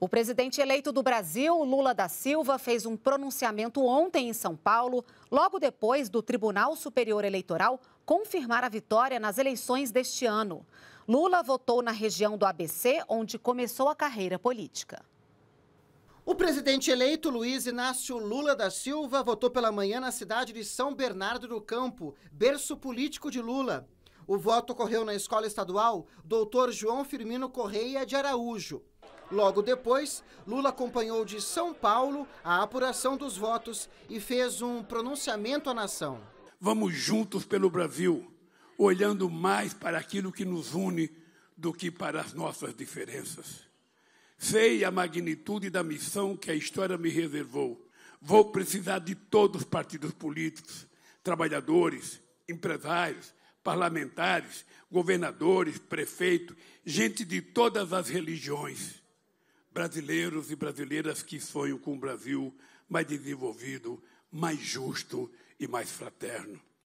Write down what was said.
O presidente eleito do Brasil, Lula da Silva, fez um pronunciamento ontem em São Paulo, logo depois do Tribunal Superior Eleitoral confirmar a vitória nas eleições deste ano. Lula votou na região do ABC, onde começou a carreira política. O presidente eleito Luiz Inácio Lula da Silva votou pela manhã na cidade de São Bernardo do Campo, berço político de Lula. O voto ocorreu na escola estadual Doutor João Firmino Correia de Araújo. Logo depois, Lula acompanhou de São Paulo a apuração dos votos e fez um pronunciamento à nação. Vamos juntos pelo Brasil, olhando mais para aquilo que nos une do que para as nossas diferenças. Sei a magnitude da missão que a história me reservou. Vou precisar de todos os partidos políticos, trabalhadores, empresários, parlamentares, governadores, prefeitos, gente de todas as religiões brasileiros e brasileiras que sonham com um Brasil mais desenvolvido, mais justo e mais fraterno.